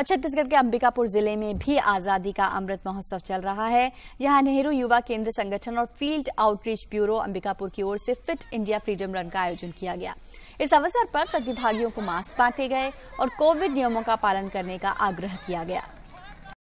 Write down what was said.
और छत्तीसगढ़ के अंबिकापुर जिले में भी आजादी का अमृत महोत्सव चल रहा है यहाँ नेहरू युवा केंद्र संगठन और फील्ड आउटरीच ब्यूरो अंबिकापुर की ओर से फिट इंडिया फ्रीडम रन का आयोजन किया गया इस अवसर पर प्रतिभागियों को मास्क बांटे गए और कोविड नियमों का पालन करने का आग्रह किया गया